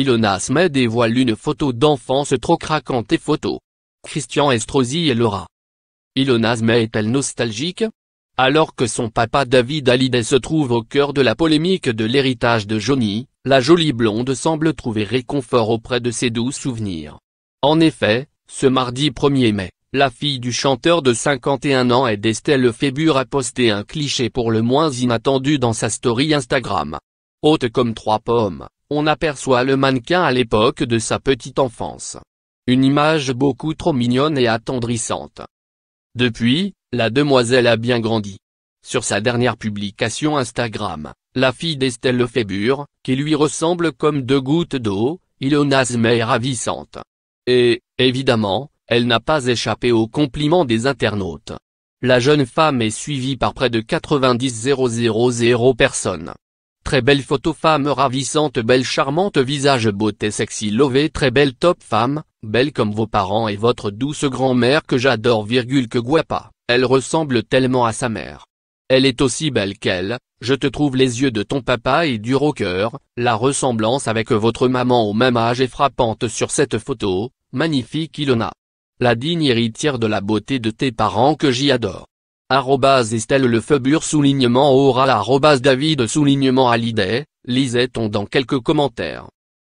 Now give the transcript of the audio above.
Ilona Smith dévoile une photo d'enfance trop craquante et photo. Christian Estrosi et Laura. Ilona Smet est-elle nostalgique Alors que son papa David Hallyday se trouve au cœur de la polémique de l'héritage de Johnny, la jolie blonde semble trouver réconfort auprès de ses doux souvenirs. En effet, ce mardi 1er mai, la fille du chanteur de 51 ans et d'Estelle Fébure a posté un cliché pour le moins inattendu dans sa story Instagram. Haute comme trois pommes, on aperçoit le mannequin à l'époque de sa petite enfance. Une image beaucoup trop mignonne et attendrissante. Depuis, la demoiselle a bien grandi. Sur sa dernière publication Instagram, la fille d'Estelle Lefebure, qui lui ressemble comme deux gouttes d'eau, Ilona Zmey est ravissante. Et, évidemment, elle n'a pas échappé aux compliments des internautes. La jeune femme est suivie par près de 90 000 personnes. Très belle photo femme ravissante belle charmante visage beauté sexy lové très belle top femme, belle comme vos parents et votre douce grand-mère que j'adore virgule que guapa, elle ressemble tellement à sa mère. Elle est aussi belle qu'elle, je te trouve les yeux de ton papa et du au la ressemblance avec votre maman au même âge est frappante sur cette photo, magnifique Ilona. La digne héritière de la beauté de tes parents que j'y adore. Estelle Lefebure soulignement Oral David soulignement l'idée, lisait-on dans quelques commentaires.